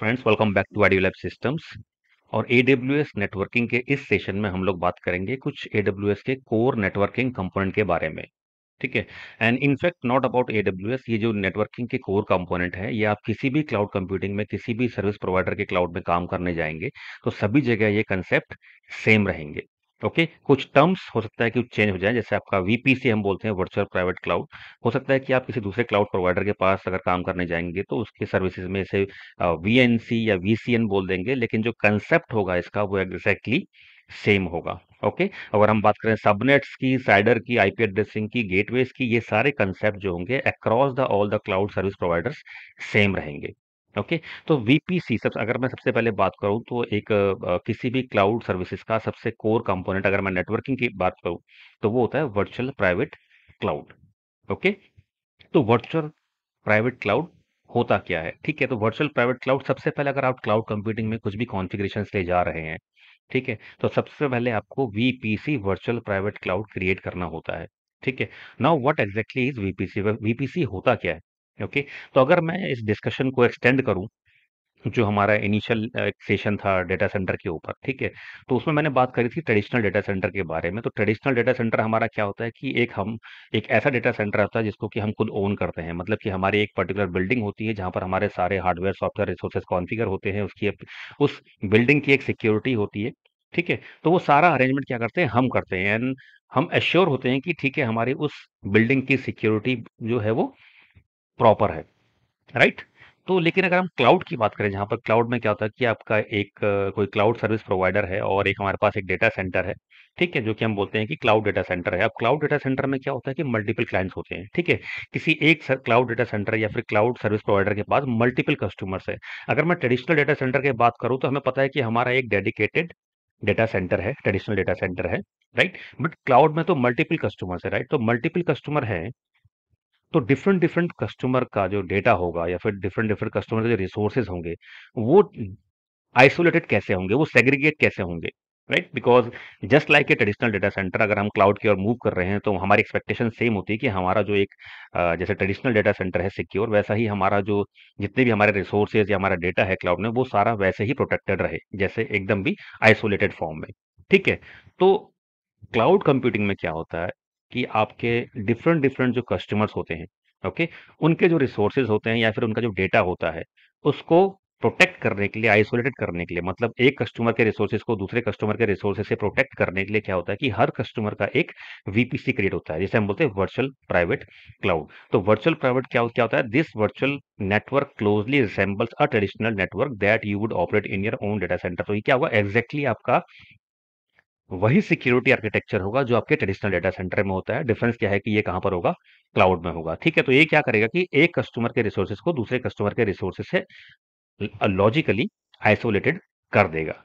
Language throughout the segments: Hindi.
Friends welcome back to audio lab systems और एडब्ल्यूएस नेटवर्किंग के इस सेशन में हम लोग बात करेंगे कुछ एडब्ल्यूएस के कोर नेटवर्किंग कंपोनेंट के बारे में ठीक है and in fact not about A W S ये जो नेटवर्किंग के कोर कंपोनेंट है ये आप किसी भी क्लाउड कंप्यूटिंग में किसी भी सर्विस प्रोवाइडर के क्लाउड में काम करने जाएंगे तो सभी जगह ये कंसेप्ट सेम रहेंगे ओके okay, कुछ टर्म्स हो सकता है कि चेंज हो जाए जैसे आपका वीपीसी हम बोलते हैं वर्चुअल प्राइवेट क्लाउड हो सकता है कि आप किसी दूसरे क्लाउड प्रोवाइडर के पास अगर काम करने जाएंगे तो उसके सर्विसेज में से वीएनसी या वीसीएन बोल देंगे लेकिन जो कंसेप्ट होगा इसका वो एग्जैक्टली सेम होगा ओके अगर हम बात करें सबनेट्स की साइडर की आईपी एड्रेसिंग की गेटवेज की ये सारे कंसेप्ट जो होंगे across the all the cloud service providers same रहेंगे ओके okay? तो वीपीसी सब अगर मैं सबसे पहले बात करूं तो एक आ, किसी भी क्लाउड सर्विसेज का सबसे कोर कंपोनेंट अगर मैं नेटवर्किंग की बात करूं तो वो होता है वर्चुअल प्राइवेट क्लाउड ओके तो वर्चुअल प्राइवेट क्लाउड होता क्या है ठीक है तो वर्चुअल प्राइवेट क्लाउड सबसे पहले अगर आप क्लाउड कंप्यूटिंग में कुछ भी कॉन्फिग्रेशन ले जा रहे हैं ठीक है तो सबसे पहले आपको VPC virtual private cloud create करना होता है ठीक है now what exactly is VPC VPC होता क्या है ओके okay? तो अगर मैं इस डिस्कशन को एक्सटेंड करूं जो हमारा इनिशियल सेशन था डेटा सेंटर के ऊपर ठीक है तो उसमें मैंने बात करी थी ट्रेडिशनल डेटा सेंटर के बारे में तो ट्रेडिशनल डेटा सेंटर हमारा क्या होता है कि एक हम एक ऐसा डेटा सेंटर होता है जिसको कि हम खुद ओन करते हैं मतलब कि हमारी एक पर्टिकुलर बिल्डिंग होती है जहाँ पर हमारे सारे हार्डवेयर सॉफ्टवेयर रिसोर्सेज कॉन्फिगर होते हैं उसकी उस बिल्डिंग की एक सिक्योरिटी होती है ठीक है तो वो सारा अरेंजमेंट क्या करते हैं हम करते हैं एंड हम एश्योर होते हैं कि ठीक है हमारी उस बिल्डिंग की सिक्योरिटी जो है वो प्रॉपर है राइट right? तो लेकिन अगर हम क्लाउड की बात करें जहाँ पर क्लाउड में क्या होता है कि आपका एक कोई क्लाउड सर्विस प्रोवाइडर है और एक हमारे पास एक डेटा सेंटर है ठीक है जो कि हम बोलते हैं कि क्लाउड डेटा सेंटर है अब क्लाउड डेटा सेंटर में क्या होता है कि मल्टीपल क्लाइंट्स होते हैं ठीक है किसी एक क्लाउड डेटा सेंटर या फिर क्लाउड सर्विस प्रोवाइडर के पास मल्टीपल कस्टमर्स है अगर मैं ट्रेडिशनल डेटा सेंटर की बात करूँ तो हमें पता है कि हमारा एक डेडिकेटेड डेटा सेंटर है ट्रेडिशनल डेटा सेंटर है राइट बट क्लाउड में तो मल्टीपल कस्टमर्स है राइट तो मल्टीपल कस्टमर है तो डिफरेंट डिफरेंट कस्टमर का जो डेटा होगा या फिर डिफरेंट डिफरेंट कस्टमर के जो रिसोर्सेज होंगे वो आइसोलेटेड कैसे होंगे वो सेग्रीगेट कैसे होंगे right because just like a traditional data center अगर हम क्लाउड की ओर मूव कर रहे हैं तो हमारी एक्सपेक्टेशन सेम होती है कि हमारा जो एक जैसे ट्रेडिशनल डेटा सेंटर है सिक्योर वैसा ही हमारा जो जितने भी हमारे रिसोर्सेज या हमारा डेटा है क्लाउड में वो सारा वैसे ही प्रोटेक्टेड रहे जैसे एकदम भी आइसोलेटेड फॉर्म में ठीक है तो क्लाउड कंप्यूटिंग में क्या होता है कि आपके डिफरेंट डिफरेंट जो कस्टमर्स होते हैं ओके उनके जो रिसोर्सेज होते हैं या फिर उनका जो डेटा होता है उसको प्रोटेक्ट करने के लिए आइसोलेटेड करने के लिए मतलब एक कस्टमर के रिसोर्सेज को दूसरे कस्टमर के रिसोर्सेज से प्रोटेक्ट करने के लिए क्या होता है कि हर कस्टमर का एक वीपीसी क्रिएट होता है जिसे हम बोलते हैं वर्चुअल प्राइवेट क्लाउड तो वर्चुअल प्राइवेट क्या क्या होता है this virtual network closely resembles a traditional network that you would operate in your own data center तो ये क्या होगा एग्जैक्टली exactly आपका वही सिक्योरिटी आर्किटेक्चर होगा जो आपके ट्रेडिशनल डेटा सेंटर में होता है डिफरेंस क्या है कि ये कहां पर होगा क्लाउड में होगा ठीक है तो ये क्या करेगा कि एक कस्टमर के रिसोर्सेज को दूसरे कस्टमर के रिसोर्सेज से लॉजिकली आइसोलेटेड कर देगा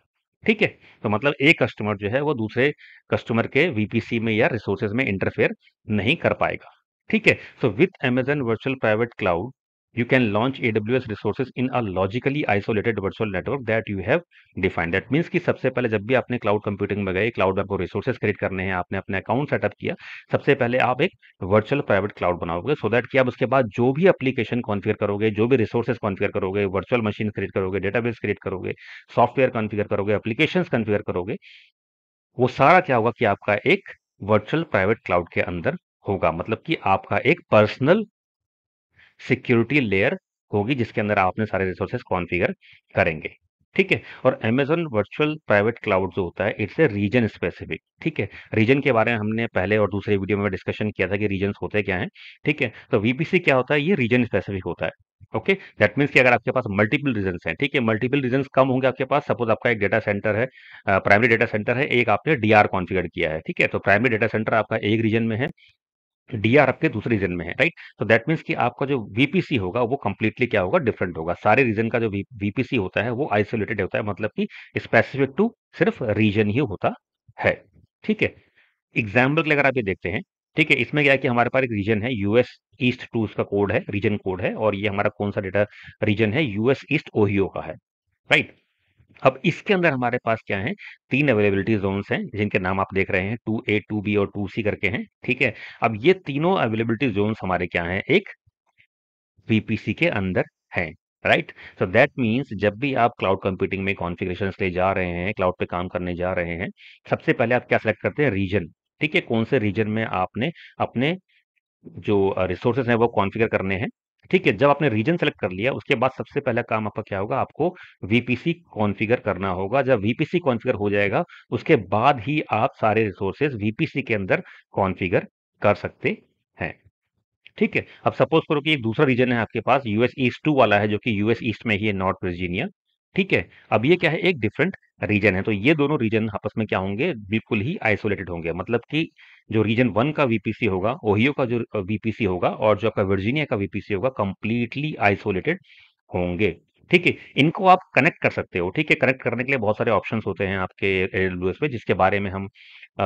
ठीक है तो मतलब एक कस्टमर जो है वो दूसरे कस्टमर के वीपीसी में या रिसोर्सेज में इंटरफेयर नहीं कर पाएगा ठीक है so with Amazon virtual private cloud you can launch AWS resources in a logically isolated virtual network that you have defined. That means कि सबसे पहले जब भी आपने क्लाउड कंप्यूटिंग में गए क्लाउड में आपको रिसोर्सेज क्रिएट करने हैं आपने अपना अकाउंट सेटअप किया सबसे पहले आप एक वर्चुअल प्राइवेट क्लाउड बनाओगे सो so दैट कि आप उसके बाद जो भी एप्लीकेशन कॉन्फिगर करोगे जो भी रिसोर्सेज कॉन्फिगर करोगे वर्चुअल मशीन क्रिएट करोगे डेटाबेस क्रिएट करोगे सॉफ्टवेयर कॉन्फिगर करोगे एप्लीकेशन कॉन्फिगर करोगे वो सारा क्या होगा कि आपका एक वर्चुअल प्राइवेट क्लाउड के अंदर होगा मतलब कि आपका एक पर्सनल सिक्योरिटी लेयर होगी जिसके अंदर आप अपने सारे रिसोर्सेज कॉन्फ़िगर करेंगे ठीक है और अमेजोन वर्चुअल प्राइवेट क्लाउड जो होता है इट्स ए रीजन स्पेसिफिक ठीक है रीजन के बारे में हमने पहले और दूसरे वीडियो में डिस्कशन किया था कि रीजन होते क्या हैं ठीक है तो वीपीसी क्या होता है ये रीजन स्पेसिफिक होता है ओके दैट मीन्स कि अगर आपके पास मल्टीपल रीजन हैं ठीक है मल्टीपल रीजन कम होंगे आपके पास सपोज आपका एक डेटा सेंटर है प्राइमरी डेटा सेंटर है एक आपने डीआर कॉन्फिगर किया है ठीक है तो प्राइमरी डेटा सेंटर आपका एक रीजन में है डी के आपके दूसरे रीजन में है राइट तो दैट मीन्स कि आपका जो वीपीसी होगा वो कंप्लीटली क्या होगा डिफरेंट होगा सारे रीजन का जो वीपीसी होता है वो आइसोलेटेड होता है मतलब कि स्पेसिफिक टू सिर्फ रीजन ही होता है ठीक है एग्जाम्पल के लिए अगर आप ये देखते हैं ठीक है इसमें क्या है कि हमारे पास एक रीजन है यूएस ईस्ट टू का कोड है रीजन कोड है और ये हमारा कौन सा डेटा रीजन है यूएस ईस्ट ओहियो का है राइट अब इसके अंदर हमारे पास क्या है तीन अवेलेबिलिटी जोन्स हैं जिनके नाम आप देख रहे हैं टू ए टू बी और टू सी करके हैं ठीक है अब ये तीनों अवेलेबिलिटी जोन्स हमारे क्या हैं एक बीपीसी के अंदर हैं राइट सो दैट मीन्स जब भी आप क्लाउड कंप्यूटिंग में कॉन्फ़िगरेशन ले जा रहे हैं क्लाउड पे काम करने जा रहे हैं सबसे पहले आप क्या सिलेक्ट करते हैं रीजन ठीक है कौन से रीजन में आपने अपने जो रिसोर्सेज हैं वो कॉन्फ़िगर करने हैं ठीक है जब आपने रीजन सेलेक्ट कर लिया उसके बाद सबसे पहला काम आपका क्या होगा आपको वीपीसी कॉन्फ़िगर करना होगा जब वीपीसी कॉन्फ़िगर हो जाएगा उसके बाद ही आप सारे रिसोर्सेज वीपीसी के अंदर कॉन्फ़िगर कर सकते हैं ठीक है अब सपोज करो कि एक दूसरा रीजन है आपके पास यूएस ईस्ट टू वाला है जो कि यूएस ईस्ट में ही है नॉर्थ वर्जीनिया ठीक है अब ये क्या है एक डिफरेंट रीजन है तो ये दोनों रीजन आपस में क्या होंगे बिल्कुल ही आइसोलेटेड होंगे मतलब कि जो रीजन वन का वीपीसी होगा ओहियो का जो वीपीसी होगा और जो आपका वर्जीनिया का वीपीसी होगा कंप्लीटली आइसोलेटेड होंगे ठीक है इनको आप कनेक्ट कर सकते हो ठीक है कनेक्ट करने के लिए बहुत सारे ऑप्शंस होते हैं आपके एल पे जिसके बारे में हम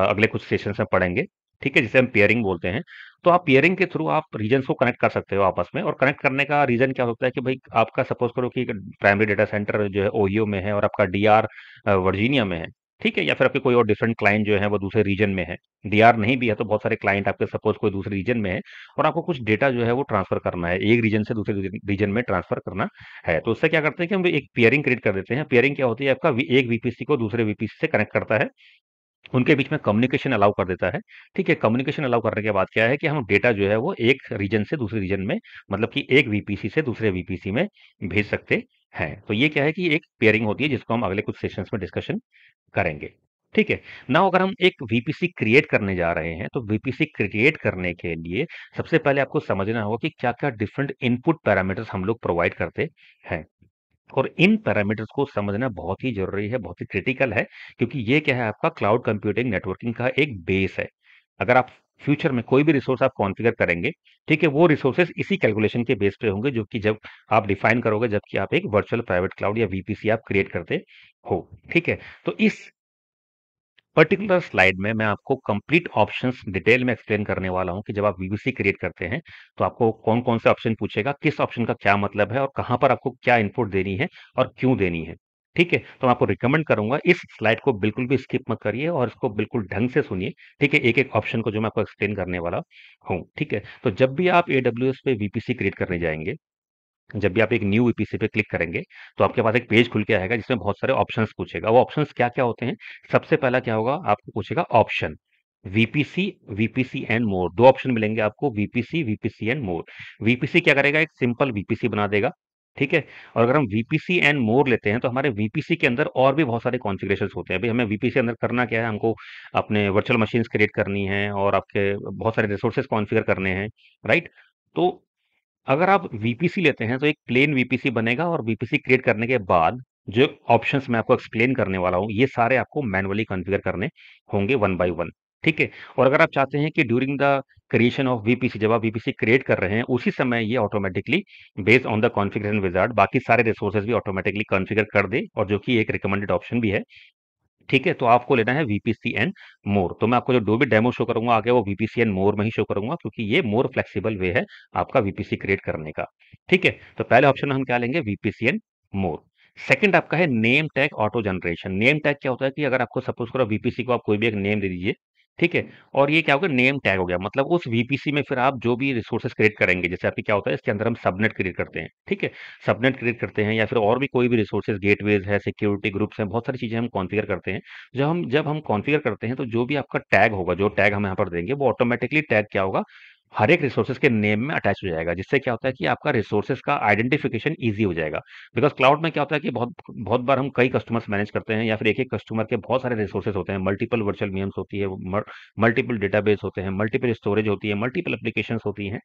अगले कुछ सेशन में पढ़ेंगे ठीक है जिसे हम पेयरिंग बोलते हैं तो आप पेयरिंग के थ्रू आप रीजन को कनेक्ट कर सकते हो आपस में और कनेक्ट करने का रीजन क्या होता है कि भाई आपका सपोज करो कि प्राइमरी डेटा सेंटर जो है ओयो में है और आपका डीआर वर्जीनिया में है ठीक है या फिर आपके कोई और डिफरेंट क्लाइंट जो है वो दूसरे रीजन में है डीआर नहीं भी है तो बहुत सारे क्लाइंट आपके सपोज कोई दूसरे रीजन में है और आपको कुछ डेटा जो है वो ट्रांसफर करना है एक रीजन से दूसरे रीजन में ट्रांसफर करना है तो उससे क्या करते हैं कि हम एक पेयरिंग क्रिएट कर देते हैं पेयरिंग क्या होती है आपका एक वीपीसी को दूसरे वीपीसी से कनेक्ट करता है उनके बीच में कम्युनिकेशन अलाउ कर देता है, ठीक है? कम्युनिकेशन अलाउ करने के बाद क्या है कि हम डेटा जो है वो एक रीजन से दूसरे रीजन में मतलब कि एक वीपीसी से दूसरे वीपीसी में भेज सकते हैं। तो ये क्या है कि एक पेयरिंग होती है जिसको हम अगले कुछ सेशन में डिस्कशन करेंगे। ठीक है? ना अगर हम एक वीपीसी क्रिएट करने जा रहे हैं, तो वीपीसी क्रिएट करने के लिए सबसे पहले आपको समझना होगा कि क्या-क्या डिफरेंट इनपुट पैरामीटर्स हम लोग प्रोवाइड करते हैं। और इन पैरामीटर्स को समझना बहुत ही जरूरी है बहुत ही क्रिटिकल है क्योंकि ये क्या है आपका क्लाउड कंप्यूटिंग नेटवर्किंग का एक बेस है अगर आप फ्यूचर में कोई भी रिसोर्स आप कॉन्फ़िगर करेंगे ठीक है वो रिसोर्सेज इसी कैलकुलेशन के बेस पे होंगे जो कि जब आप डिफाइन करोगे जबकि आप एक वर्चुअल प्राइवेट क्लाउड या वीपीसी आप क्रिएट करते हो ठीक है तो इस पर्टिकुलर स्लाइड में मैं आपको कंप्लीट ऑप्शंस डिटेल में एक्सप्लेन करने वाला हूं कि जब आप वीवीसी क्रिएट करते हैं तो आपको कौन कौन से ऑप्शन पूछेगा किस ऑप्शन का क्या मतलब है और कहां पर आपको क्या इनपुट देनी है और क्यों देनी है ठीक है तो मैं आपको रिकमेंड करूंगा इस स्लाइड को बिल्कुल भी स्किप मत करिए और इसको बिल्कुल ढंग से सुनिए ठीक है एक एक ऑप्शन को जो मैं आपको एक्सप्लेन करने वाला हूँ ठीक है तो जब भी आप ए पे वीपीसी क्रिएट करने जाएंगे जब भी आप एक न्यू ईपीसी पे क्लिक करेंगे तो आपके पास एक पेज खुल के आएगा जिसमें बहुत सारे ऑप्शंस पूछेगा वो ऑप्शंस क्या क्या होते हैं सबसे पहला क्या होगा आपको पूछेगा option VPC, VPC and more दो ऑप्शन मिलेंगे आपको VPC, VPC and more VPC क्या करेगा एक सिंपल VPC बना देगा ठीक है और अगर हम VPC एंड मोर लेते हैं तो हमारे VPC के अंदर और भी बहुत सारे कॉन्फ़िगरेशंस होते हैं भाई हमें VPC के अंदर करना क्या है हमको अपने वर्चुअल मशीन्स क्रिएट करनी है और आपके बहुत सारे रिसोर्सेज कॉन्फ़िगर करने हैं राइट तो अगर आप वीपीसी लेते हैं तो एक प्लेन वीपीसी बनेगा और वीपीसी क्रिएट करने के बाद जो ऑप्शंस मैं आपको एक्सप्लेन करने वाला हूँ ये सारे आपको मैनुअली कॉन्फ़िगर करने होंगे वन बाय वन ठीक है और अगर आप चाहते हैं कि during the creation of VPC जब आप वीपीसी क्रिएट कर रहे हैं उसी समय ये automatically based on the configuration wizard बाकी सारे रिसोर्सेज भी ऑटोमेटिकली कॉन्फ़िगर कर दे और जो कि एक रिकमेंडेड ऑप्शन भी है ठीक है तो आपको लेना है वीपीसी एंड मोर तो मैं आपको जो डोबी डेमो शो करूंगा आगे वो वीपीसी एंड मोर में ही शो करूंगा क्योंकि ये मोर फ्लेक्सिबल वे है आपका वीपीसी क्रिएट करने का ठीक है तो पहले ऑप्शन हम क्या लेंगे वीपीसी एंड मोर सेकंड आपका है name tag auto generation name tag क्या होता है कि अगर आपको सपोज करो वीपीसी को आप कोई भी एक नेम दे दीजिए ठीक है और ये क्या होगा नेम टैग हो गया मतलब उस वीपीसी में फिर आप जो भी रिसोर्सेस क्रिएट करेंगे जैसे आपकी क्या होता है इसके अंदर हम सबनेट क्रिएट करते हैं ठीक है सबनेट क्रिएट करते हैं या फिर और भी कोई भी रिसोर्सेज गेटवेज है सिक्योरिटी ग्रुप्स हैं बहुत सारी चीज़ें हम कॉन्फिगर करते हैं जब हम जब हम कॉन्फिगर करते हैं तो जो भी आपका टैग होगा जो टैग हम यहाँ पर देंगे वो ऑटोमेटिकली टैग क्या होगा हर एक रिसोर्सेज के नेम में अटैच हो जाएगा जिससे क्या होता है कि आपका रिसोर्सेज का आइडेंटिफिकेशन ईजी हो जाएगा बिकॉज क्लाउड में क्या होता है कि बहुत बहुत बार हम कई कस्टमर्स मैनेज करते हैं या फिर एक एक कस्टमर के बहुत सारे रिसोर्सेज होते हैं मल्टीपल वर्चुअल मीम्स होती है मल्टीपल डेटाबेस होते हैं मल्टीपल स्टोरेज होती है मल्टीपल एप्लीकेशन होती हैं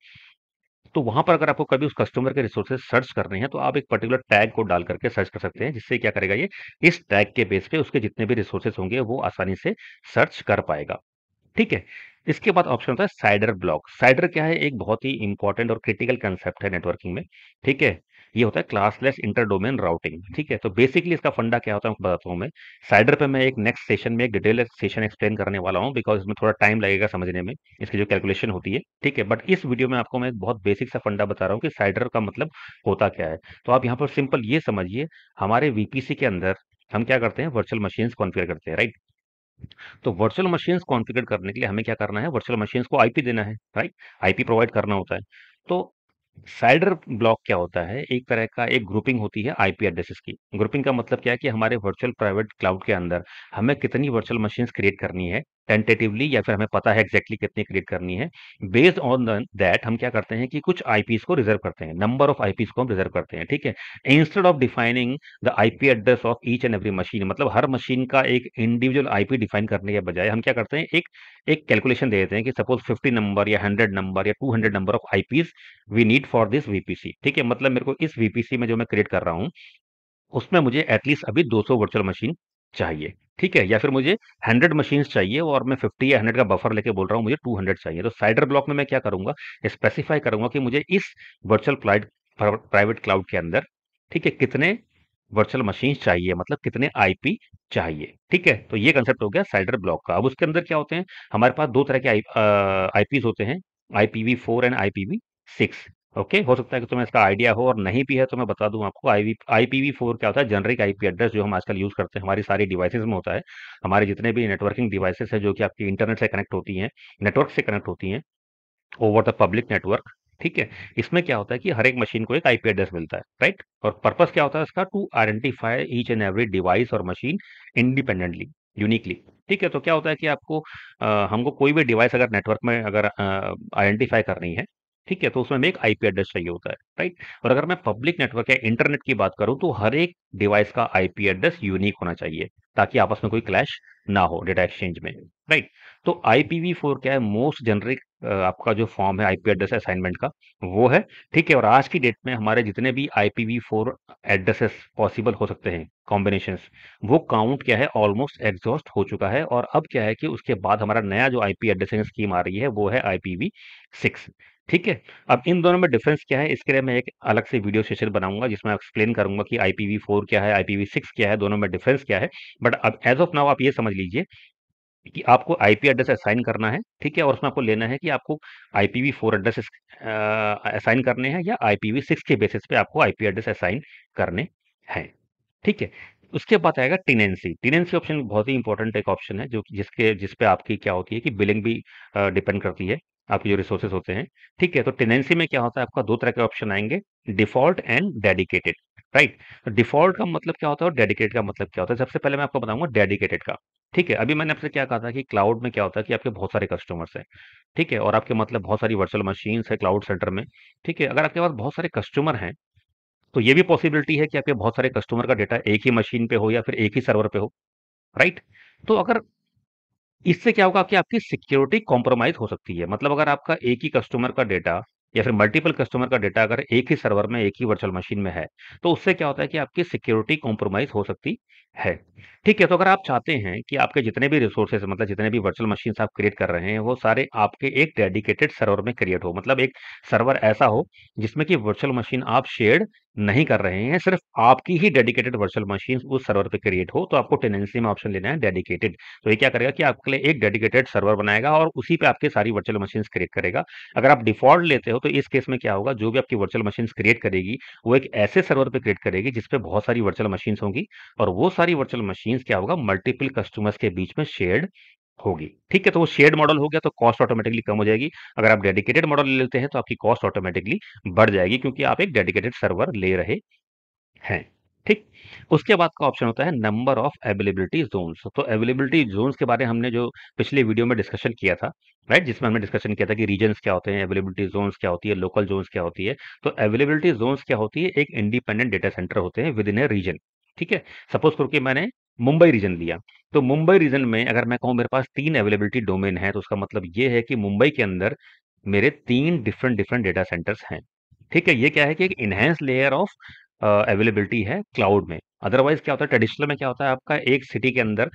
तो वहां पर अगर आपको कभी उस कस्टमर के रिसोर्सेज सर्च करने हैं तो आप एक पर्टिकुलर टैग को डाल करके सर्च कर सकते हैं जिससे क्या करेगा ये इस टैग के बेस पे उसके जितने भी रिसोर्सेज होंगे वो आसानी से सर्च कर पाएगा ठीक है इसके बाद ऑप्शन होता है साइडर ब्लॉक साइडर क्या है एक बहुत ही इंपॉर्टेंट और क्रिटिकल कंसेप्ट है नेटवर्किंग में ठीक है ये होता है क्लासलेस इंटर डोमेन राउटिंग ठीक है तो बेसिकली इसका फंडा क्या होता है बताता हूँ मैं साइडर पे मैं एक नेक्स्ट सेशन में एक डिटेल सेशन एक्सप्लेन करने वाला हूँ बिकॉज इसमें थोड़ा टाइम लगेगा समझने में इसकी जो कैलकुलेशन होती है ठीक है बट इस वीडियो में आपको मैं एक बहुत बेसिक सा फंडा बता रहा हूँ कि साइडर का मतलब होता क्या है तो आप यहाँ पर सिंपल ये समझिए हमारे वीपीसी के अंदर हम क्या करते हैं वर्चुअल मशीन्स कॉन्फ़िगर करते हैं राइट तो वर्चुअल मशीन्स कॉन्फ़िगर करने के लिए हमें क्या करना है वर्चुअल मशीन्स को आईपी देना है राइट आईपी प्रोवाइड करना होता है तो साइडर ब्लॉक क्या होता है एक तरह का एक ग्रुपिंग होती है आईपी एड्रेसेस की ग्रुपिंग का मतलब क्या है कि हमारे वर्चुअल प्राइवेट क्लाउड के अंदर हमें कितनी वर्चुअल मशीन्स क्रिएट करनी है टेंटेटिवली या फिर हमें पता है एग्जैक्टली exactly कितनी क्रिएट करनी है बेस्ड ऑन दैट हम क्या करते हैं कि कुछ आईपीस को रिजर्व करते हैं नंबर ऑफ आईपीस को हम रिजर्व करते हैं ठीक है instead of defining the IP address of each and every machine मतलब हर मशीन का एक इंडिविजुअल आईपी डिफाइन करने के बजाय हम क्या करते हैं एक एक कैलकुलेशन दे देते हैं कि सपोज 50 नंबर या 100 नंबर या 200 number of IPs we need for this VPC ठीक है मतलब मेरे को इस वीपीसी में जो मैं क्रिएट कर रहा हूँ उसमें मुझे एटलीस्ट अभी 200 वर्चुअल मशीन चाहिए ठीक है या फिर मुझे 100 मशीन चाहिए और मैं 50 या 100 का बफर लेके बोल रहा हूँ मुझे 200 चाहिए तो साइडर ब्लॉक में मैं क्या करूंगा स्पेसिफाई करूंगा कि मुझे इस वर्चुअल क्लाइड प्राइवेट क्लाउड के अंदर ठीक है कितने वर्चुअल मशीन चाहिए मतलब कितने आईपी चाहिए ठीक है तो ये कंसेप्ट हो गया साइडर ब्लॉक का अब उसके अंदर क्या होते हैं हमारे पास दो तरह के आईपीज होते हैं IPv four and IPv six okay हो सकता है कि तुम्हें इसका आइडिया हो और नहीं भी है तो मैं बता दूं आपको आई आई फोर क्या होता है जनरिक आईपी एड्रेस जो हम आजकल यूज़ करते हैं हमारी सारी डिवाइसेज में होता है हमारे जितने भी नेटवर्किंग डिवाइसेस है जो कि आपकी इंटरनेट से कनेक्ट होती हैं नेटवर्क से कनेक्ट होती हैं ओवर द पब्लिक नेटवर्क ठीक है इसमें क्या होता है कि हर एक मशीन को एक आईपी एड्रेस मिलता है राइट और पर्पस क्या होता है इसका to identify each and every device और मशीन इंडिपेंडेंटली यूनिकली ठीक है तो क्या होता है कि आपको आ, हमको कोई भी डिवाइस अगर नेटवर्क में अगर आइडेंटिफाई करनी है ठीक है तो उसमें एक आईपी एड्रेस चाहिए होता है राइट और अगर मैं पब्लिक नेटवर्क या इंटरनेट की बात करूं तो हर एक डिवाइस का आईपी एड्रेस यूनिक होना चाहिए ताकि आपस में कोई क्लैश ना हो डेटा एक्सचेंज में राइट तो आईपीवी फोर क्या है मोस्ट जनरिक आपका जो फॉर्म है आईपी एड्रेस असाइनमेंट का वो है ठीक है और आज की डेट में हमारे जितने भी आईपीवी फोर एड्रेसेस पॉसिबल हो सकते हैं कॉम्बिनेशन वो काउंट क्या है ऑलमोस्ट एग्जॉस्ट हो चुका है और अब क्या है कि उसके बाद हमारा नया जो आईपी एड्रेसिंग स्कीम आ रही है वो है आईपीवी सिक्स ठीक है अब इन दोनों में डिफरेंस क्या है इसके लिए मैं एक अलग से वीडियो सेशन बनाऊंगा जिसमें एक्सप्लेन करूंगा कि फोर क्या है सिक्स क्या है दोनों में डिफरेंस क्या है बट अब एज ऑफ नाउ आप ये समझ लीजिए कि आपको आईपी एड्रेस असाइन करना है ठीक है और उसमें आपको लेना है कि आपको आईपीवी फोर एड्रेस असाइन करने हैं या आईपीवी सिक्स के बेसिस पे आपको आईपी एड्रेस असाइन करने हैं ठीक है उसके बाद आएगा टेनेंसी टेनेंसी ऑप्शन बहुत ही इंपॉर्टेंट एक ऑप्शन है जो जिसके जिसपे आपकी क्या होती है कि बिलिंग भी डिपेंड करती है आपके जो रिसोर्सेज होते हैं ठीक है तो टेनेंसी में क्या होता है आपका दो तरह के ऑप्शन आएंगे default and dedicated right default का मतलब क्या होता है और डेडिकेटेड का मतलब क्या होता है सबसे पहले मैं आपको बताऊंगा डेडिकेटेड का ठीक है अभी मैंने आपसे क्या कहा था कि क्लाउड में क्या होता है कि आपके बहुत सारे कस्टमर्स हैं ठीक है और आपके मतलब बहुत सारी वर्चुअल मशीन्स है क्लाउड सेंटर में ठीक है अगर आपके पास बहुत सारे कस्टमर हैं तो ये भी पॉसिबिलिटी है कि आपके बहुत सारे कस्टमर का डेटा एक ही मशीन पे हो या फिर एक ही सर्वर पे हो राइट तो अगर इससे क्या होगा कि आपकी सिक्योरिटी कॉम्प्रोमाइज हो सकती है मतलब अगर आपका एक ही कस्टमर का डेटा या फिर मल्टीपल कस्टमर का डेटा अगर एक ही सर्वर में एक ही वर्चुअल मशीन में है तो उससे क्या होता है कि आपकी सिक्योरिटी कॉम्प्रोमाइज हो सकती है ठीक है तो अगर आप चाहते हैं कि आपके जितने भी रिसोर्सेज मतलब जितने भी वर्चुअल मशीन आप क्रिएट कर रहे हैं वो सारे आपके एक डेडिकेटेड सर्वर में क्रिएट हो मतलब एक सर्वर ऐसा हो जिसमें कि वर्चुअल मशीन आप शेयर नहीं कर रहे हैं सिर्फ आपकी ही डेडिकेटेड वर्चुअल मशीन उस सर्वर पे क्रिएट हो तो आपको टेनेंसी में ऑप्शन लेना है डेडिकेटेड तो ये क्या करेगा कि आपके लिए एक डेडिकेटेड सर्वर बनाएगा और उसी पे आपके सारी वर्चुअल मशीन क्रिएट करेगा अगर आप डिफॉल्ट लेते हो तो इस केस में क्या होगा जो भी आपकी वर्चुअल मशीन क्रिएट करेगी वो एक ऐसे सर्वर पर क्रिएट करेगी जिसपे बहुत सारी वर्चुअल मशीन होंगी और वो सारी वर्चुअल मशीन क्या होगा मल्टीपल कस्टमर्स के बीच में शेयर होगी ठीक है तो वो शेयर्ड मॉडल हो गया तो कॉस्ट ऑटोमेटिकली कम हो जाएगी अगर आप डेडिकेटेड मॉडल ले लेते हैं तो आपकी कॉस्ट ऑटोमेटिकली बढ़ जाएगी क्योंकि आप एक डेडिकेटेड सर्वर ले रहे हैं ठीक उसके बाद का ऑप्शन होता है नंबर ऑफ अवेलेबिलिटी जोन्स तो अवेलेबिलिटी जोन्स के बारे में हमने जो पिछले वीडियो में डिस्कशन किया था राइट जिसमें हमने डिस्कशन किया था कि रीजन्स क्या होते हैं अवेलेबिलिटी जोन्स क्या होती है लोकल जोन्स क्या होती है तो अवेलेबिलिटी जोन्स क्या होती है एक इंडिपेंडेंट डेटा सेंटर होते हैं विद इन ए रीजन ठीक है सपोज करके मैंने मुंबई रीजन लिया तो मुंबई रीजन में अगर मैं कहूँ मेरे पास तीन अवेलेबिलिटी डोमेन है तो उसका मतलब ये है कि मुंबई के अंदर मेरे तीन डिफरेंट डिफरेंट डेटा सेंटर्स हैं ठीक है ये क्या है कि एक इनहेंस लेयर ऑफ अवेलेबिलिटी है क्लाउड में अदरवाइज क्या होता है ट्रेडिशनल में क्या होता है आपका एक सिटी के अंदर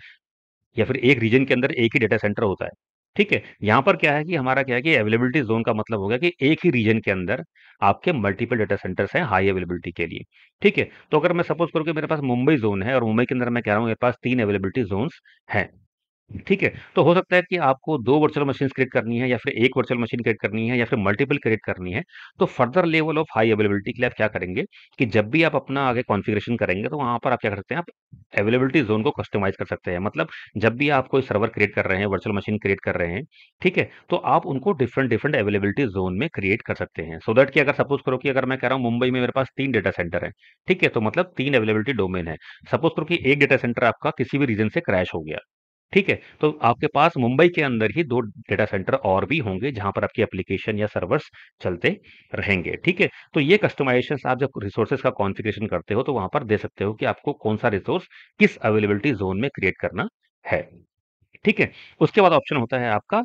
या फिर एक रीजन के अंदर एक ही डेटा सेंटर होता है ठीक है? यहाँ पर क्या है कि हमारा क्या है कि अवेलेबिलिटी ज़ोन का मतलब हो गया कि एक ही रीजन के अंदर आपके मल्टीपल डेटा सेंटर्स हैं हाई अवेलेबिलिटी के लिए, ठीक है? तो अगर मैं सपोज़ करूं कि मेरे पास मुंबई ज़ोन है और मुंबई के अंदर मैं कह रहा हूँ मेरे पास तीन अवेलेबिलिटी ज़ोन्स हैं। ठीक है, तो हो सकता है कि आपको दो वर्चुअल मशीन क्रिएट करनी है या फिर एक वर्चुअल मशीन क्रिएट करनी है या फिर मल्टीपल क्रिएट करनी है, तो further level of high availability के लिए आप क्या करेंगे कि जब भी आप अपना आगे कॉन्फ़िगरेशन करेंगे, तो वहां पर आप क्या कर सकते हैं, आप अवेलेबिलिटी ज़ोन को कस्टमाइज़ कर सकते हैं। मतलब जब भी आप कोई सर्वर क्रिएट कर रहे हैं, वर्चुअल मशीन क्रिएट कर रहे हैं, ठीक है, तो आप उनको डिफरेंट-डिफरेंट अवेलेबिलिटी ज़ोन में क्रिएट कर सकते हैं। सो दैट कि अगर सपोज़ करो कि अगर मैं कह रहा हूँ मुंबई में मेरे पास तीन डेटा सेंटर है ठीक है, तो मतलब तीन अवेलेबिलिटी डोमेन है। सपोज़ करो कि एक डेटा सेंटर आपका किसी भी रीज़न से क्रैश हो गया। ठीक है तो आपके पास मुंबई के अंदर ही दो डेटा सेंटर और भी होंगे जहां पर आपकी एप्लीकेशन या सर्वर्स चलते रहेंगे ठीक है तो ये कस्टमाइजेशन आप जब रिसोर्सेज का कॉन्फ़िगरेशन करते हो तो वहां पर दे सकते हो कि आपको कौन सा रिसोर्स किस अवेलेबिलिटी जोन में क्रिएट करना है ठीक है उसके बाद ऑप्शन होता है आपका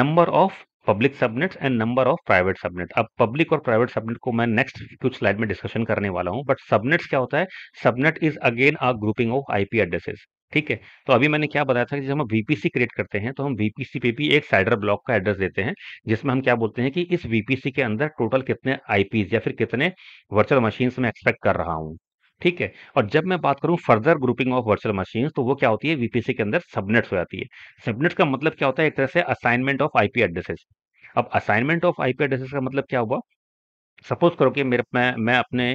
number of public subnets and number of private subnet अब पब्लिक और प्राइवेट सबनेट को मैं नेक्स्ट कुछ स्लाइड में डिस्कशन करने वाला हूं बट सबनेट्स क्या होता है subnet is again a grouping of IP addresses ठीक है तो अभी मैंने क्या बताया था कि जब हम वीपीसी क्रिएट करते हैं तो हम वीपीसी पे भी एक साइडर ब्लॉक का एड्रेस देते हैं जिसमें हम क्या बोलते हैं कि इस वीपीसी के अंदर टोटल कितने आईपीज या फिर कितने वर्चुअल मशीन्स मैं एक्सपेक्ट कर रहा हूँ ठीक है और जब मैं बात करूं further grouping of virtual machine तो वो क्या होती है वीपीसी के अंदर सबनेट्स हो जाती है सबनेट्स का मतलब क्या होता है एक तरह से असाइनमेंट ऑफ आईपी एड्रेसेस अब असाइनमेंट ऑफ आईपी एड्रेसेस का मतलब क्या हुआ सपोज करो कि मेरे मैं मैं अपने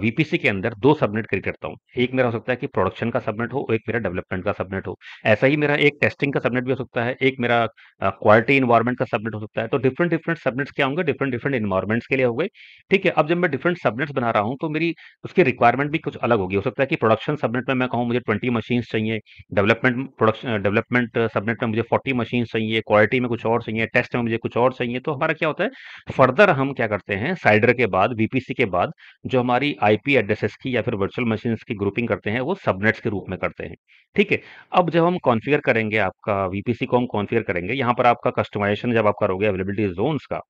वीपीसी के अंदर दो सबनेट क्रिएट करता हूँ एक मेरा हो सकता है कि प्रोडक्शन का सबनेट हो एक मेरा डेवलपमेंट का सबनेट हो ऐसा ही मेरा एक टेस्टिंग का सबनेट भी हो सकता है एक मेरा क्वालिटी इन्वायरमेंट का सबनेट हो सकता है तो डिफरेंट डिफरेंट सबनेट्स क्या होंगे डिफरेंट डिफरेंट इन्वायरमेंट्स के लिए हो गए ठीक है अब जब मैं डिफरेंट सबनेट्स बना रहा हूँ तो मेरी उसकी रिक्वायरमेंट भी कुछ अलग होगी हो सकता है कि प्रोडक्शन सबनेट में मैं कहूँ मुझे ट्वेंटी मशीन चाहिए डेवलपमेंट प्रोडक्शन डेवलपमेंट सबनेट में मुझे फोर्टी मशीन चाहिए क्वालिटी में कुछ और चाहिए टेस्ट में मुझे कुछ और चाहिए तो हमारा क्या होता है फर्दर हम क्या करते हैं साइड हेडर के बाद वीपीसी के बाद जो हमारी आईपी एड्रेसेस की या फिर वर्चुअल मशीन की ग्रुपिंग करते हैं वो सबनेट्स के रूप में करते हैं ठीक है अब जब हम कॉन्फ़िगर करेंगे आपका वीपीसी को हम कॉन्फ़िगर करेंगे यहाँ पर आपका कस्टमाइजेशन जब आप करोगे अवेलेबिलिटी जोन्स का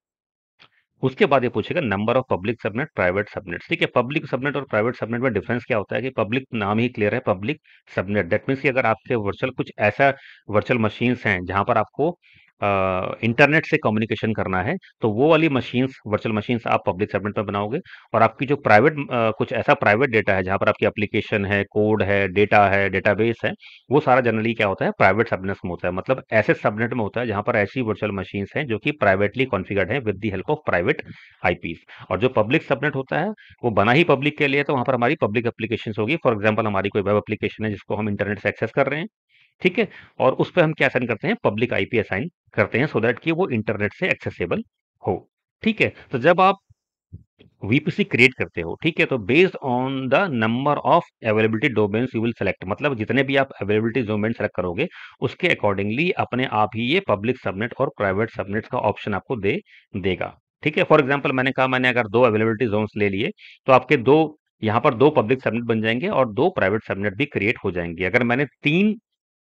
उसके बाद ये पूछेगा number of public subnet private subnet ठीक है पब्लिक सबनेट और प्राइवेट सबनेट में डिफरेंस क्या होता है कि पब्लिक नाम ही क्लियर है पब्लिक सबनेट दैट मीन्स कि अगर आपके वर्चुअल कुछ ऐसा वर्चुअल मशीन्स हैं जहां पर आपको इंटरनेट से कम्युनिकेशन करना है तो वो वाली मशीन्स वर्चुअल मशीन्स आप पब्लिक सेगमेंट पर बनाओगे और आपकी जो प्राइवेट कुछ ऐसा प्राइवेट डेटा है जहाँ पर आपकी एप्लीकेशन है कोड है डेटा है डेटाबेस है वो सारा जनरली क्या होता है प्राइवेट सबनेट्स में होता है मतलब ऐसे सबनेट में होता है जहाँ पर ऐसी वर्चुअल मशीन्स हैं जो कि प्राइवेटली कॉन्फिगर्ड है with the help of private IPs और जो पब्लिक सबनेट होता है वो बना ही पब्लिक के लिए तो वहाँ पर हमारी पब्लिक एप्लीकेशन होगी फॉर एग्जाम्पल हमारी कोई वेब एप्लीकेशन है जिसको हम इंटरनेट से एक्सेस कर रहे हैं ठीक है और उस पर हम क्या असाइन करते हैं पब्लिक आईपी असाइन करते हैं सो so दैट कि वो इंटरनेट से एक्सेसिबल हो ठीक है तो जब आप वीपीसी क्रिएट करते हो ठीक है तो based on the number of availability domains you will select मतलब जितने भी आप अवेलेबिलिटी डोमेन सेलेक्ट करोगे उसके अकॉर्डिंगली अपने आप ही ये पब्लिक सबनेट और प्राइवेट सबनेट का ऑप्शन आपको दे देगा ठीक है फॉर एग्जाम्पल मैंने कहा मैंने अगर दो अवेलेबिलिटी जोन्स ले लिए तो आपके दो यहाँ पर दो पब्लिक सबनेट बन जाएंगे और दो प्राइवेट सबनेट भी क्रिएट हो जाएंगे अगर मैंने तीन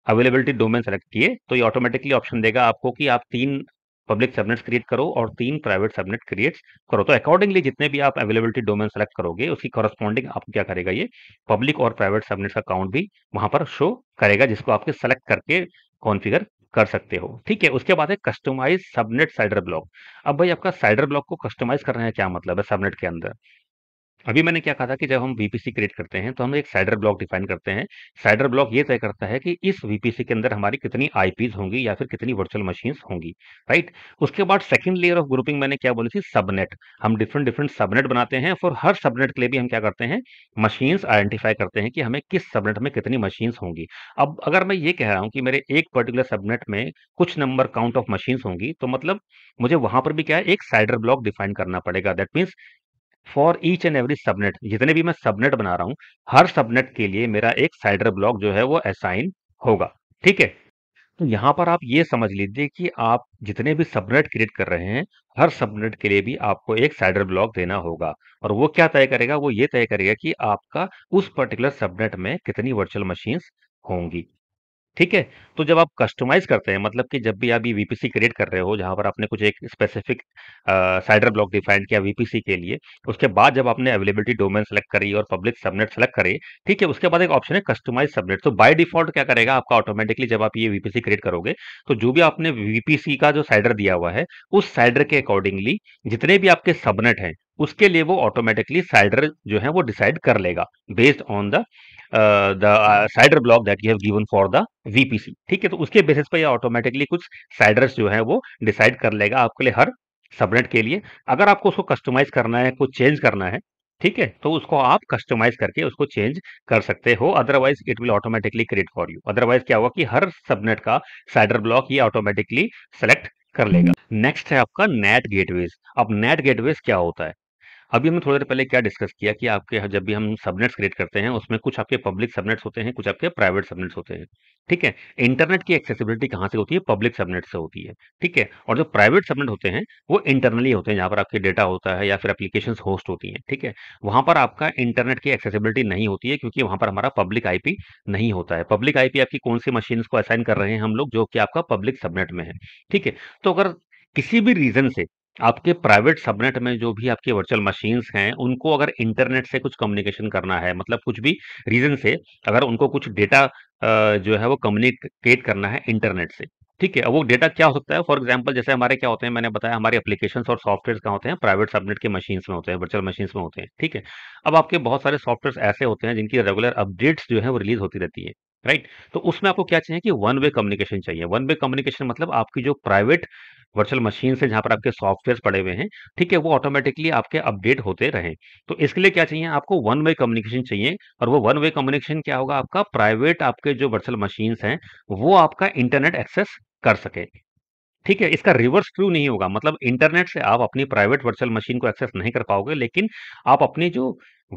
अवेलेबिलिटी डोमेन सेलेक्ट किए तो ये ऑटोमेटिकली ऑप्शन देगा आपको कि आप तीन पब्लिक सबनेट्स क्रिएट करो और तीन प्राइवेट सबनेट क्रिएट करो तो अकॉर्डिंगली जितने भी आप अवेलेबिलिटी डोमेन सेलेक्ट करोगे उसकी कॉरेस्पॉन्डिंग आपको क्या करेगा ये पब्लिक और प्राइवेट सबनेट्स का काउंट भी वहां पर शो करेगा जिसको आपके सेलेक्ट करके कॉन्फिगर कर सकते हो ठीक है उसके बाद है कस्टमाइज सबनेट साइडर ब्लॉक अब भाई आपका साइडर ब्लॉक को कस्टमाइज करना है क्या मतलब है सबनेट के अंदर अभी मैंने क्या कहा था कि जब हम वीपीसी क्रिएट करते हैं तो हम एक साइडर ब्लॉक डिफाइन करते हैं साइडर ब्लॉक ये तय करता है कि इस वीपीसी के अंदर हमारी कितनी आईपीज होंगी या फिर कितनी वर्चुअल मशीन होंगी राइट उसके बाद सेकंड लेयर ऑफ ग्रुपिंग मैंने क्या बोली थी सबनेट हम डिफरेंट डिफरेंट सबनेट बनाते हैं फॉर हर सबनेट के लिए भी हम क्या करते हैं मशीन आइडेंटिफाई करते हैं कि हमें किस सबनेट में कितनी मशीन्स होंगी अब अगर मैं ये कह रहा हूँ कि मेरे एक पर्टिकुलर सबनेट में कुछ नंबर काउंट ऑफ मशीन होंगी तो मतलब मुझे वहां पर भी क्या है एक साइडर ब्लॉक डिफाइन करना पड़ेगा that means for each and every subnet जितने भी मैं सबनेट बना रहा हूँ हर सबनेट के लिए मेरा एक साइडर ब्लॉक जो है वो असाइन होगा ठीक है तो यहां पर आप ये समझ लीजिए कि आप जितने भी सबनेट क्रिएट कर रहे हैं हर सबनेट के लिए भी आपको एक साइडर ब्लॉक देना होगा और वो क्या तय करेगा वो ये तय करेगा कि आपका उस पर्टिकुलर सबनेट में कितनी वर्चुअल मशीन्स होंगी ठीक है तो जब आप कस्टमाइज करते हैं मतलब कि जब भी आप ये वीपीसी क्रिएट कर रहे हो जहां पर आपने कुछ एक स्पेसिफिक साइडर ब्लॉक डिफाइन किया वीपीसी के लिए उसके बाद जब आपने अवेलेबिलिटी डोमेन सेलेक्ट करी और पब्लिक सबनेट सेलेक्ट करी ठीक है उसके बाद एक ऑप्शन है कस्टमाइज सबनेट तो बाय डिफॉल्ट क्या करेगा आपका ऑटोमेटिकली जब आप ये वीपीसी क्रिएट करोगे तो जो भी आपने वीपीसी का जो साइडर दिया हुआ है उस साइडर के अकॉर्डिंगली जितने भी आपके सबनेट हैं उसके लिए वो ऑटोमेटिकली साइडर जो है वो डिसाइड कर लेगा based on the the CIDR block that you have given for the VPC ठीक है तो उसके बेसिस पर ये ऑटोमेटिकली कुछ साइडर्स जो है वो डिसाइड कर लेगा आपके लिए हर सबनेट के लिए अगर आपको उसको कस्टमाइज करना है कुछ चेंज करना है ठीक है तो उसको आप कस्टमाइज करके उसको चेंज कर सकते हो otherwise it will automatically create for you otherwise क्या होगा कि हर सबनेट का साइडर ब्लॉक ये ऑटोमेटिकली सेलेक्ट कर लेगा नेक्स्ट हम्म। है आपका नेट गेटवेज अब नेट गेटवेज क्या होता है अभी हमने थोड़ी देर पहले क्या डिस्कस किया कि आपके जब भी हम सबनेट्स क्रिएट करते हैं उसमें कुछ आपके पब्लिक सबनेट्स होते हैं कुछ आपके प्राइवेट सबनेट्स होते हैं ठीक है इंटरनेट की एक्सेसिबिलिटी कहाँ से होती है पब्लिक सबनेट से होती है ठीक है और जो प्राइवेट सबनेट होते हैं वो इंटरनली होते हैं जहाँ पर आपके डेटा होता है या फिर एप्लीकेशन होस्ट होती हैं ठीक है वहाँ पर आपका इंटरनेट की एक्सेसिबिलिटी नहीं होती है क्योंकि वहाँ पर हमारा पब्लिक आईपी नहीं होता है पब्लिक आईपी आपकी कौन सी मशीन को असाइन कर रहे हैं हम लोग जो कि आपका पब्लिक सबनेट में है ठीक है तो अगर किसी भी रीजन से आपके प्राइवेट सबनेट में जो भी आपके वर्चुअल मशीन्स हैं, उनको अगर इंटरनेट से कुछ कम्युनिकेशन करना है, मतलब कुछ भी रीज़न से अगर उनको कुछ डेटा जो है वो कम्युनिकेट करना है इंटरनेट से, ठीक है? वो डेटा क्या हो सकता है फॉर एग्ज़ाम्पल जैसे हमारे क्या होते हैं, मैंने बताया हमारे एप्लीकेशंस और सॉफ्टवेयर्स कहाँ होते हैं, प्राइवेट सबनेट के मशीन्स में होते हैं, वर्चुअल मशीन्स में होते हैं, ठीक है? अब आपके बहुत सारे सॉफ्टवेयर्स ऐसे होते हैं जिनकी रेगुलर अपडेट्स जो है वो रिलीज़ होती रहती है राइट तो उसमें आपको क्या चाहिए कि वन वे कम्युनिकेशन चाहिए वन वे कम्युनिकेशन मतलब आपकी जो प्राइवेट वर्चुअल मशीन से जहाँ पर आपके सॉफ्टवेयर पड़े हुए हैं ठीक है वो ऑटोमेटिकली आपके अपडेट होते रहे तो इसके लिए क्या चाहिए आपको वन वे कम्युनिकेशन चाहिए और वो वन वे कम्युनिकेशन क्या होगा आपका प्राइवेट आपके जो वर्चुअल मशीन्स हैं वो आपका इंटरनेट एक्सेस कर सके ठीक है इसका रिवर्स ट्रू नहीं होगा मतलब इंटरनेट से आप अपनी प्राइवेट वर्चुअल मशीन को एक्सेस नहीं कर पाओगे लेकिन आप अपनी जो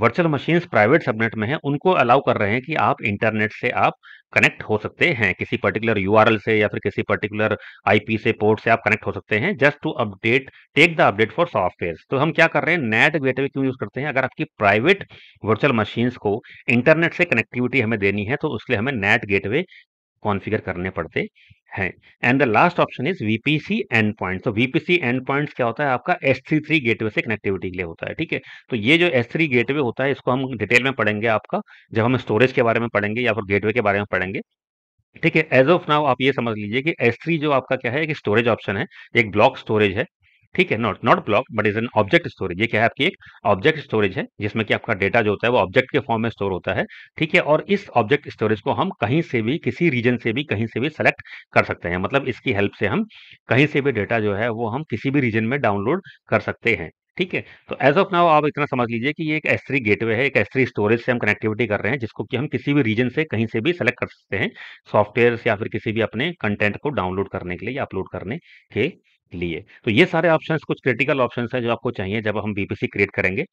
वर्चुअल मशीन प्राइवेट सबनेट में है उनको अलाउ कर रहे हैं कि आप इंटरनेट से आप कनेक्ट हो सकते हैं किसी पर्टिकुलर यूआरएल से या फिर किसी पर्टिकुलर आईपी से पोर्ट से आप कनेक्ट हो सकते हैं just to update take the update for software तो हम क्या कर रहे हैं नेट गेटवे क्यों यूज़ करते हैं अगर आपकी प्राइवेट वर्चुअल मशीन्स को इंटरनेट से कनेक्टिविटी हमें देनी है तो उसके लिए हमें नेट गेटवे कॉन्फ़िगर करने पड़ते हैं and the last option is VPC end point तो वीपीसी एंड पॉइंट क्या होता है आपका एस थ्री थ्री गेटवे से कनेक्टिविटी के लिए होता है ठीक है तो ये जो एस थ्री गेटवे होता है इसको हम डिटेल में पढ़ेंगे आपका जब हम स्टोरेज के बारे में पढ़ेंगे या फिर गेटवे के बारे में पढ़ेंगे ठीक है एज ऑफ नाउ आप ये समझ लीजिए कि S3 जो आपका क्या है एक स्टोरेज ऑप्शन है एक ब्लॉक स्टोरेज है ठीक है not not block but is an object storage ये क्या है आपकी एक ऑब्जेक्ट स्टोरेज है जिसमें कि आपका डेटा जो होता है वो ऑब्जेक्ट के फॉर्म में स्टोर होता है ठीक है और इस ऑब्जेक्ट स्टोरेज को हम कहीं से भी किसी रीजन से भी कहीं से भी सेलेक्ट कर सकते हैं मतलब इसकी हेल्प से हम कहीं से भी डेटा जो है वो हम किसी भी रीजन में डाउनलोड कर सकते हैं ठीक है तो एज ऑफ नाउ आप इतना समझ लीजिए कि ये एक एस थ्री गेटवे है एक एस थ्री स्टोरेज से हम कनेक्टिविटी कर रहे हैं जिसको कि हम किसी भी रीजन से कहीं से भी सेलेक्ट कर सकते हैं सॉफ्टवेयर या फिर किसी भी अपने कंटेंट को डाउनलोड करने के लिए या अपलोड करने के लिए तो ये सारे ऑप्शंस कुछ क्रिटिकल ऑप्शंस हैं जो आपको चाहिए जब हम बीपीसी क्रिएट करेंगे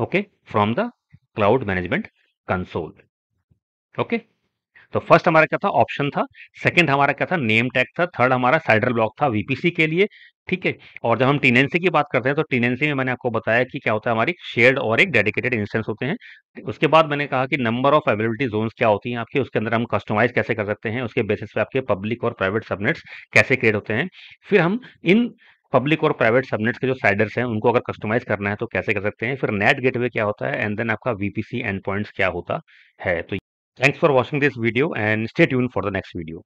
okay from the cloud management console okay तो फर्स्ट हमारा क्या था ऑप्शन था सेकंड हमारा क्या था नेम टैग था थर्ड हमारा साइडर ब्लॉक था वीपीसी के लिए ठीक है और जब हम टीनेंसी की बात करते हैं तो टीनेंसी में मैंने आपको बताया कि क्या होता है हमारी शेयर्ड और एक डेडिकेटेड इंस्टेंस होते हैं उसके बाद मैंने कहा कि नंबर ऑफ अवेलेबिलिटी जोन्स क्या होती हैं आपके उसके अंदर हम कस्टमाइज कैसे कर सकते हैं उसके बेसिस पे आपके पब्लिक और प्राइवेट सबनेट्स कैसे क्रिएट होते हैं फिर हम इन पब्लिक और प्राइवेट सबनेट्स के जो साइडर्स हैं उनको अगर कस्टमाइज करना है तो कैसे कर सकते हैं फिर नेट गेटवे क्या होता है एंड देन आपका वीपीसी एंड पॉइंट्स क्या होता है तो Thanks for watching this video and stay tuned for the next video.